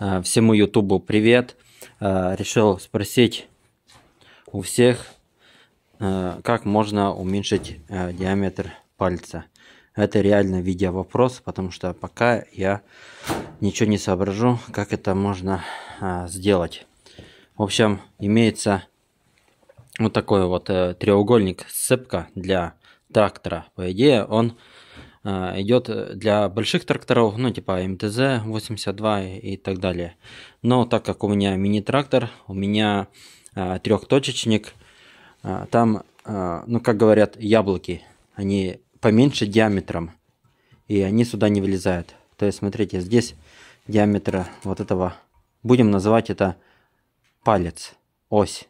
А, всему Ютубу привет. А, решил спросить у всех, а, как можно уменьшить диаметр пальца. Это реально видео вопрос, потому что пока я ничего не соображу, как это можно сделать. В общем, имеется вот такой вот э, треугольник сцепка для трактора. По идее, он а, идет э, для больших тракторов, ну типа МТЗ-82 и так далее. Но так как у меня мини-трактор, у меня а, трехточечник, а, там, а, ну как говорят, яблоки, они поменьше диаметром, и они сюда не влезают. То есть смотрите, здесь диаметра вот этого, будем называть это палец, ось.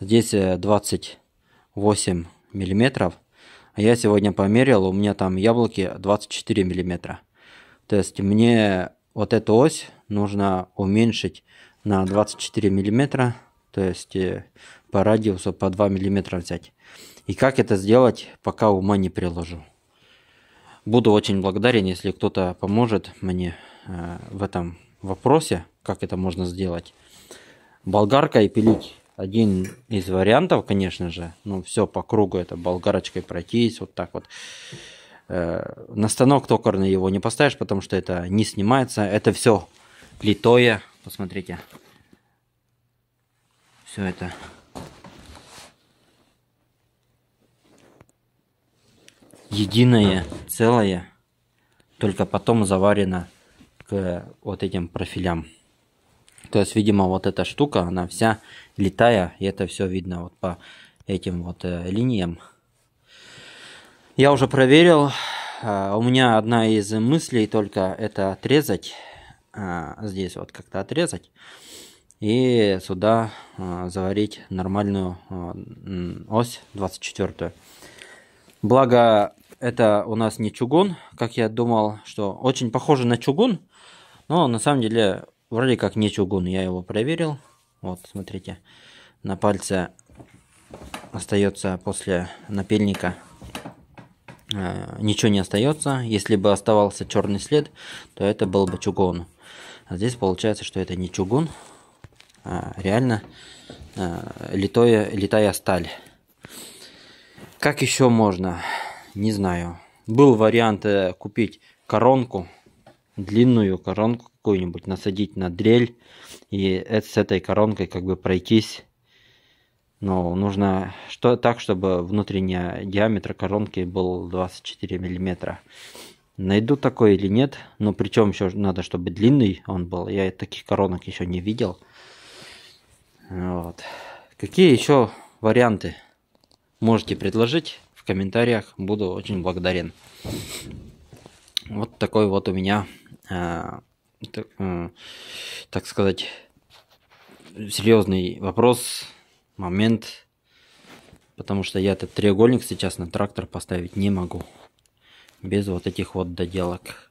Здесь 28 э, миллиметров, я сегодня померил, у меня там яблоки 24 миллиметра. То есть мне вот эту ось нужно уменьшить на 24 миллиметра, то есть э, по радиусу по 2 миллиметра взять. И как это сделать, пока ума не приложу. Буду очень благодарен, если кто-то поможет мне э, в этом вопросе, как это можно сделать. Болгаркой пилить один из вариантов, конечно же, ну все по кругу это болгарочкой пройтись, вот так вот. Э, на станок токарный его не поставишь, потому что это не снимается. Это все литое. Посмотрите. Все это. Единое, целое. Только потом заварено к вот этим профилям. То есть, видимо, вот эта штука, она вся летая, и это все видно вот по этим вот э, линиям. Я уже проверил, э, у меня одна из мыслей только это отрезать, э, здесь вот как-то отрезать, и сюда э, заварить нормальную э, ось 24. Благо, это у нас не чугун, как я думал, что очень похоже на чугун, но на самом деле Вроде как не чугун, я его проверил. Вот, смотрите, на пальце остается после напильника э, ничего не остается. Если бы оставался черный след, то это был бы чугун. А здесь получается, что это не чугун, а реально э, литое, литая сталь. Как еще можно? Не знаю. Был вариант э, купить коронку длинную коронку какую-нибудь насадить на дрель и это с этой коронкой как бы пройтись. Но нужно что так, чтобы внутренний диаметр коронки был 24 миллиметра. Найду такой или нет, но причем еще надо, чтобы длинный он был. Я таких коронок еще не видел. Вот. Какие еще варианты можете предложить в комментариях? Буду очень благодарен. Вот такой вот у меня Э, э, так сказать, серьезный вопрос, момент, потому что я этот треугольник сейчас на трактор поставить не могу без вот этих вот доделок.